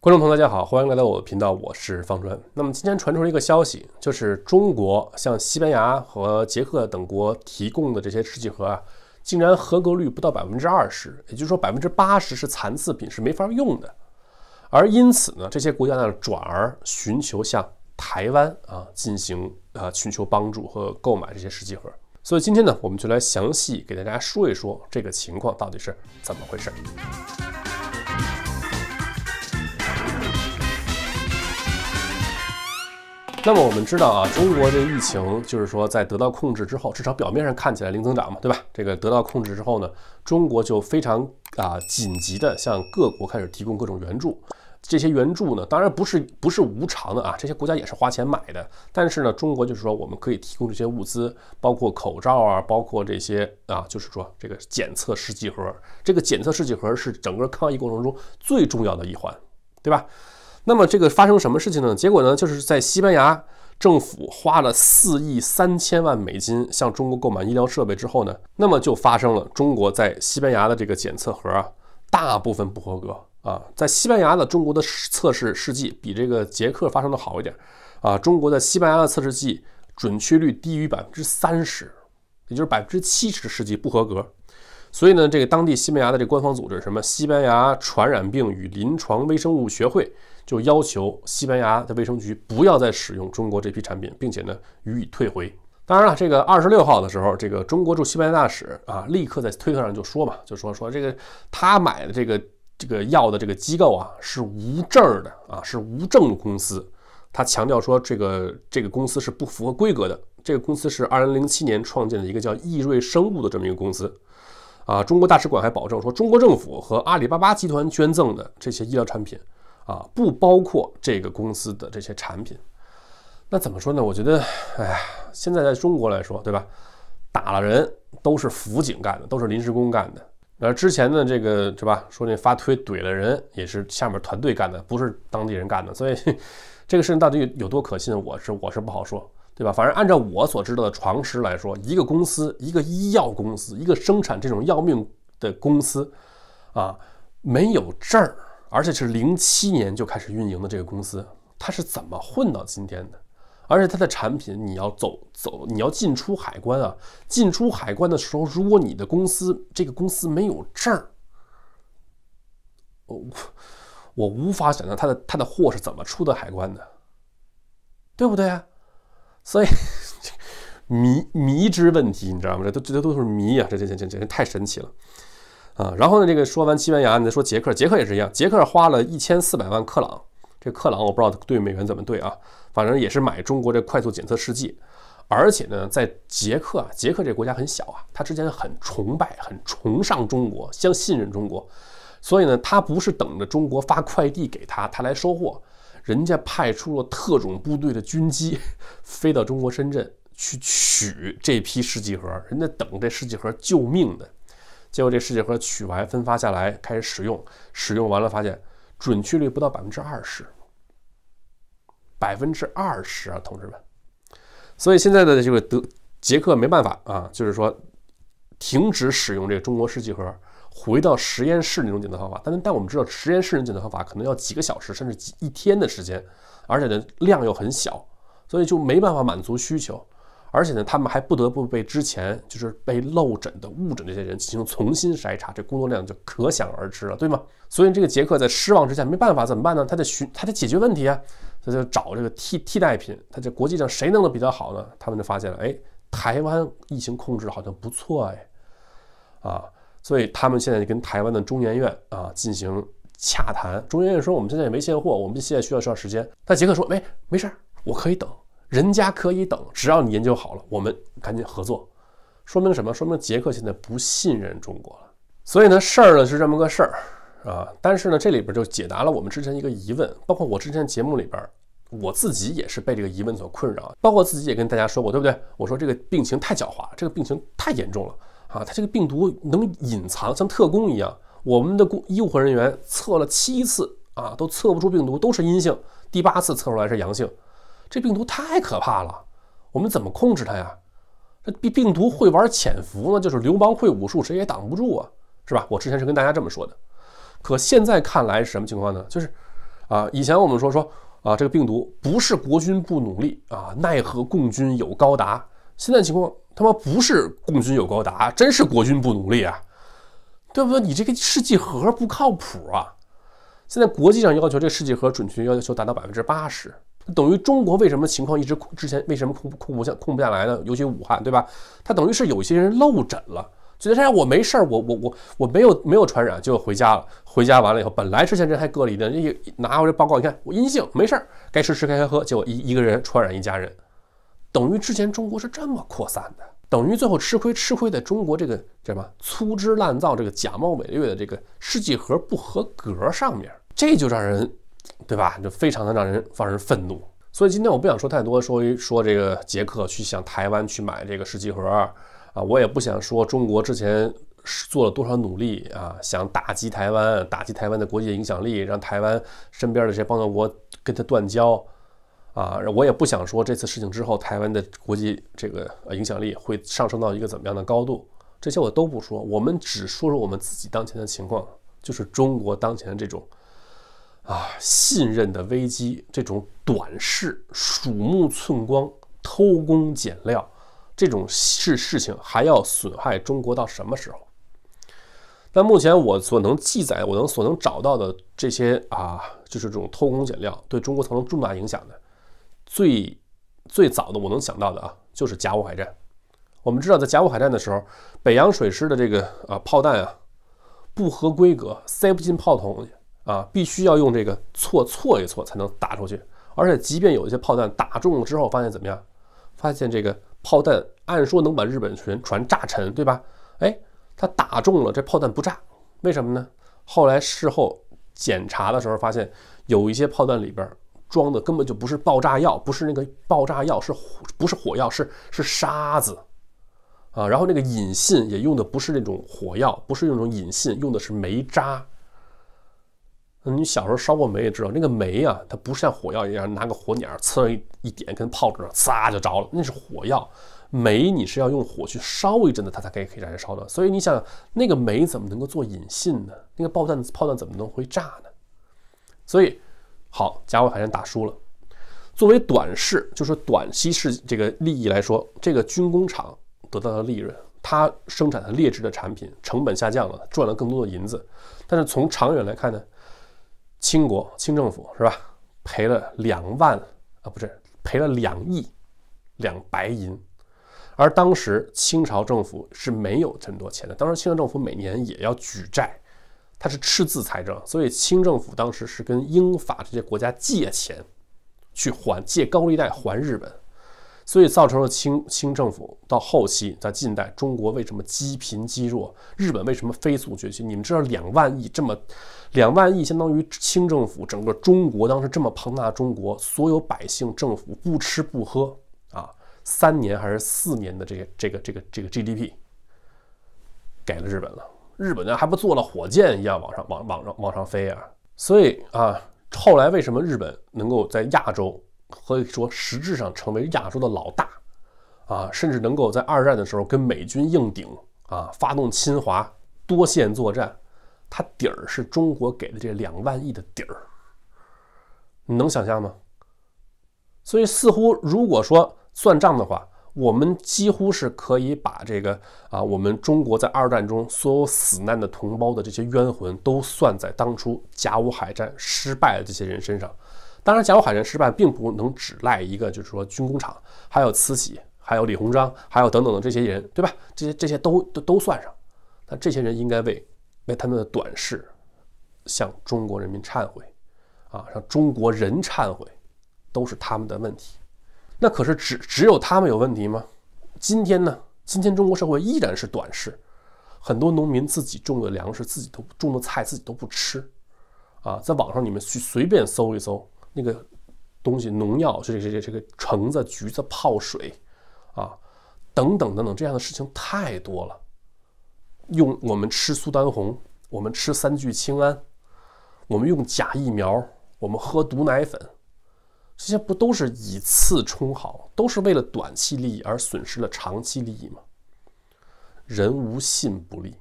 观众朋友，大家好，欢迎来到我的频道，我是方川。那么今天传出了一个消息，就是中国向西班牙和捷克等国提供的这些试剂盒啊，竟然合格率不到百分之二十，也就是说百分之八十是残次品，是没法用的。而因此呢，这些国家呢转而寻求向台湾啊进行啊寻求帮助和购买这些试剂盒。所以今天呢，我们就来详细给大家说一说这个情况到底是怎么回事。那么我们知道啊，中国这疫情就是说在得到控制之后，至少表面上看起来零增长嘛，对吧？这个得到控制之后呢，中国就非常啊紧急的向各国开始提供各种援助。这些援助呢，当然不是不是无偿的啊，这些国家也是花钱买的。但是呢，中国就是说我们可以提供这些物资，包括口罩啊，包括这些啊，就是说这个检测试剂盒。这个检测试剂盒是整个抗疫过程中最重要的一环，对吧？那么这个发生什么事情呢？结果呢，就是在西班牙政府花了四亿三千万美金向中国购买医疗设备之后呢，那么就发生了中国在西班牙的这个检测盒啊，大部分不合格啊，在西班牙的中国的测试试剂比这个捷克发生的好一点啊，中国在西班牙的测试剂准确率低于百分之三十，也就是百分之七十试剂不合格。所以呢，这个当地西班牙的这官方组织，什么西班牙传染病与临床微生物学会，就要求西班牙的卫生局不要再使用中国这批产品，并且呢予以退回。当然了，这个二十六号的时候，这个中国驻西班牙大使啊，立刻在推特上就说嘛，就说说这个他买的这个这个药的这个机构啊是无证的啊，是无证公司。他强调说，这个这个公司是不符合规格的。这个公司是二零零七年创建的一个叫易瑞生物的这么一个公司。啊！中国大使馆还保证说，中国政府和阿里巴巴集团捐赠的这些医疗产品，啊，不包括这个公司的这些产品。那怎么说呢？我觉得，哎呀，现在在中国来说，对吧？打了人都是辅警干的，都是临时工干的。而之前的这个，是吧？说那发推怼了人，也是下面团队干的，不是当地人干的。所以，这个事情到底有多可信？我是我是不好说。对吧？反正按照我所知道的常识来说，一个公司，一个医药公司，一个生产这种要命的公司，啊，没有证儿，而且是零七年就开始运营的这个公司，它是怎么混到今天的？而且它的产品，你要走走，你要进出海关啊，进出海关的时候，如果你的公司这个公司没有证儿，我我无法想象它的它的货是怎么出的海关的，对不对啊？所以，迷迷之问题，你知道吗？这都这都是迷啊，这这这这这太神奇了，啊！然后呢，这个说完西班牙，你再说捷克，捷克也是一样，捷克花了一千四百万克朗，这克朗我不知道对美元怎么对啊，反正也是买中国这快速检测试剂，而且呢，在捷克啊，捷克这个国家很小啊，他之前很崇拜、很崇尚中国，相信任中国。所以呢，他不是等着中国发快递给他，他来收货。人家派出了特种部队的军机，飞到中国深圳去取这批试剂盒。人家等这试剂盒救命的。结果这试剂盒取完分发下来，开始使用，使用完了发现准确率不到百分之二十，百分之二十啊，同志们。所以现在的这个德捷克没办法啊，就是说停止使用这个中国试剂盒。回到实验室那种检测方法，但但我们知道实验室那种检测方法可能要几个小时甚至一天的时间，而且呢量又很小，所以就没办法满足需求。而且呢，他们还不得不被之前就是被漏诊的误诊这些人进行重新筛查，这工作量就可想而知了，对吗？所以这个杰克在失望之下没办法怎么办呢？他得寻他得解决问题啊，他就找这个替替代品。他在国际上谁弄得比较好呢？他们就发现了，哎，台湾疫情控制好像不错哎，啊。所以他们现在就跟台湾的中研院啊进行洽谈。中研院说我们现在也没现货，我们现在需要需要时间。但杰克说没没事，我可以等，人家可以等，只要你研究好了，我们赶紧合作。说明什么？说明杰克现在不信任中国了。所以呢，事儿呢是这么个事儿啊。但是呢，这里边就解答了我们之前一个疑问，包括我之前节目里边，我自己也是被这个疑问所困扰，包括自己也跟大家说过，对不对？我说这个病情太狡猾这个病情太严重了。啊，他这个病毒能隐藏，像特工一样。我们的工医护人员测了七次啊，都测不出病毒，都是阴性。第八次测出来是阳性，这病毒太可怕了。我们怎么控制它呀？这病病毒会玩潜伏呢，就是流氓会武术，谁也挡不住啊，是吧？我之前是跟大家这么说的。可现在看来是什么情况呢？就是，啊，以前我们说说啊，这个病毒不是国军不努力啊，奈何共军有高达。现在情况。他妈不是共军有高达，真是国军不努力啊，对不对？你这个试剂盒不靠谱啊！现在国际上要求这个试剂盒准确要求达到百分之八十，等于中国为什么情况一直控之前为什么控控不下控不下来呢？尤其武汉对吧？他等于是有一些人漏诊了，觉得这样我没事儿，我我我我没有没有传染就回家了，回家完了以后本来之前这还隔离的，拿回来报告你看我阴性没事儿，该吃吃该喝喝，结果一一个人传染一家人。等于之前中国是这么扩散的，等于最后吃亏吃亏在中国这个叫什么粗制滥造、这个假冒伪劣的这个试剂盒不合格上面，这就让人，对吧？就非常的让人让人愤怒。所以今天我不想说太多，说一说这个捷克去向台湾去买这个试剂盒啊，我也不想说中国之前做了多少努力啊，想打击台湾，打击台湾的国际影响力，让台湾身边的这些邦德国跟他断交。啊，我也不想说这次事情之后台湾的国际这个影响力会上升到一个怎么样的高度，这些我都不说，我们只说说我们自己当前的情况，就是中国当前的这种啊信任的危机，这种短视、鼠目寸光、偷工减料这种事事情还要损害中国到什么时候？但目前我所能记载、我能所能找到的这些啊，就是这种偷工减料对中国造成重大影响的。最最早的我能想到的啊，就是甲午海战。我们知道，在甲午海战的时候，北洋水师的这个啊炮弹啊不合规格，塞不进炮筒里啊，必须要用这个错错一错才能打出去。而且，即便有一些炮弹打中了之后，发现怎么样？发现这个炮弹按说能把日本船船炸沉，对吧？哎，它打中了，这炮弹不炸，为什么呢？后来事后检查的时候，发现有一些炮弹里边。装的根本就不是爆炸药，不是那个爆炸药，是不是火药，是是沙子啊。然后那个引信也用的不是那种火药，不是用那种引信用的是煤渣。你小时候烧过煤也知道，那个煤啊，它不是像火药一样拿个火捻儿呲一一点，跟炮仗呲就着了，那是火药。煤你是要用火去烧一阵子，它才可以可以燃烧的。所以你想，那个煤怎么能够做引信呢？那个爆弹炮弹怎么能会炸呢？所以。好，甲午海战打输了。作为短视，就是短期是这个利益来说，这个军工厂得到的利润，它生产的劣质的产品，成本下降了，赚了更多的银子。但是从长远来看呢，清国、清政府是吧，赔了两万啊，不是赔了两亿两白银。而当时清朝政府是没有这么多钱的，当时清朝政府每年也要举债。它是赤字财政，所以清政府当时是跟英法这些国家借钱，去还借高利贷还日本，所以造成了清清政府到后期，在近代中国为什么积贫积弱，日本为什么飞速崛起？你们知道两万亿这么两万亿，相当于清政府整个中国当时这么庞大中国所有百姓政府不吃不喝啊，三年还是四年的这个这个这个这个 GDP，给了日本了。日本呢还不坐了火箭一样往上、往、往上、往上飞啊！所以啊，后来为什么日本能够在亚洲可以说实质上成为亚洲的老大啊？甚至能够在二战的时候跟美军硬顶啊，发动侵华多线作战，它底儿是中国给的这两万亿的底儿，你能想象吗？所以似乎如果说算账的话。我们几乎是可以把这个啊，我们中国在二战中所有死难的同胞的这些冤魂，都算在当初甲午海战失败的这些人身上。当然，甲午海战失败并不能只赖一个，就是说军工厂，还有慈禧，还有李鸿章，还有等等的这些人，对吧？这些这些都都都算上。那这些人应该为为他们的短视，向中国人民忏悔，啊，向中国人忏悔，都是他们的问题。那可是只只有他们有问题吗？今天呢？今天中国社会依然是短视，很多农民自己种的粮食、自己都种的菜自己都不吃，啊，在网上你们去随便搜一搜那个东西，农药，这这这这个橙子、橘子泡水，啊，等等等等，这样的事情太多了。用我们吃苏丹红，我们吃三聚氰胺，我们用假疫苗，我们喝毒奶粉。这些不都是以次充好，都是为了短期利益而损失了长期利益吗？人无信不立，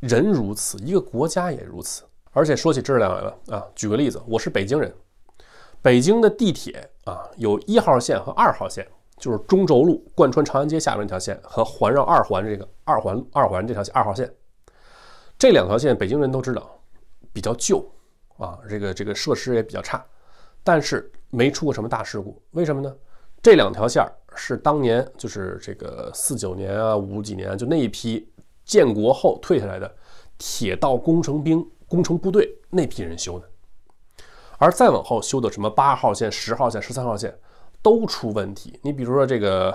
人如此，一个国家也如此。而且说起质量来了啊，举个例子，我是北京人，北京的地铁啊，有一号线和二号线，就是中轴路贯穿长安街下面那条线和环绕二环这个二环二环这条线二号线，这两条线北京人都知道，比较旧啊，这个这个设施也比较差。但是没出过什么大事故，为什么呢？这两条线儿是当年就是这个四九年啊五几年就那一批建国后退下来的铁道工程兵、工程部队那批人修的，而再往后修的什么八号线、十号线、十三号线都出问题。你比如说这个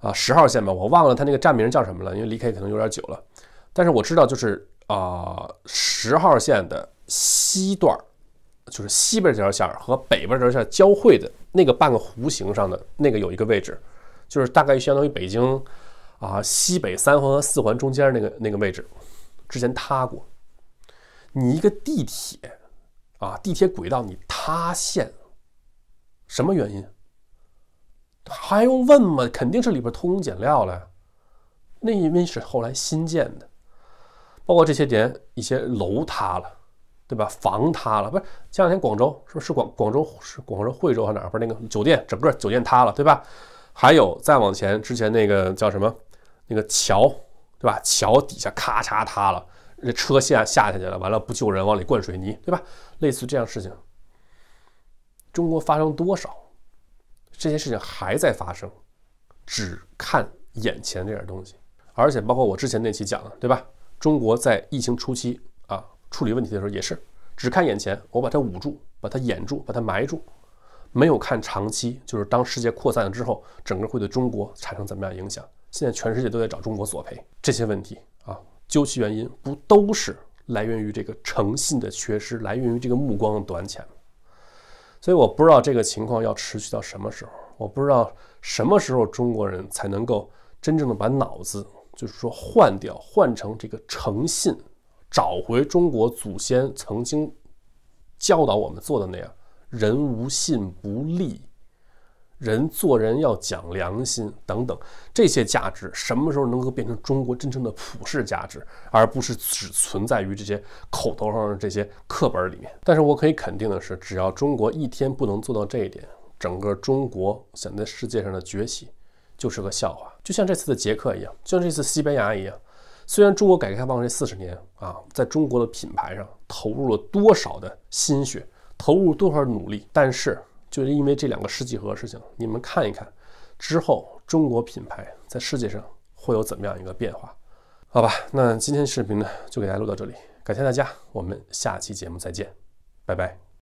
啊十号线吧，我忘了它那个站名叫什么了，因为离开可能有点久了，但是我知道就是啊十号线的西段儿。就是西边这条线和北边这条线交汇的那个半个弧形上的那个有一个位置，就是大概相当于北京，啊西北三环和四环中间那个那个位置，之前塌过。你一个地铁，啊地铁轨道你塌陷，什么原因？还用问吗？肯定是里边偷工减料了。那因为是后来新建的，包括这些年一些楼塌了。对吧？房塌了，不是前两天广州，是不是广广州是广州惠州还是哪不是那个酒店，整个酒店塌了，对吧？还有再往前，之前那个叫什么，那个桥，对吧？桥底下咔嚓塌了，那车陷下下去了，完了不救人，往里灌水泥，对吧？类似这样事情，中国发生多少？这些事情还在发生，只看眼前这点东西，而且包括我之前那期讲的，对吧？中国在疫情初期。处理问题的时候也是只看眼前，我把它捂住，把它掩住，把它埋住，没有看长期。就是当世界扩散了之后，整个会对中国产生怎么样影响？现在全世界都在找中国索赔，这些问题啊，究其原因不都是来源于这个诚信的缺失，来源于这个目光短浅所以我不知道这个情况要持续到什么时候，我不知道什么时候中国人才能够真正的把脑子，就是说换掉，换成这个诚信。找回中国祖先曾经教导我们做的那样，人无信不立，人做人要讲良心等等这些价值，什么时候能够变成中国真正的普世价值，而不是只存在于这些口头上的这些课本里面？但是我可以肯定的是，只要中国一天不能做到这一点，整个中国想在世界上的崛起就是个笑话。就像这次的捷克一样，就像这次西班牙一样。虽然中国改革开放这四十年啊，在中国的品牌上投入了多少的心血，投入多少努力，但是就是因为这两个世纪盒事情，你们看一看之后，中国品牌在世界上会有怎么样一个变化？好吧，那今天视频呢就给大家录到这里，感谢大家，我们下期节目再见，拜拜。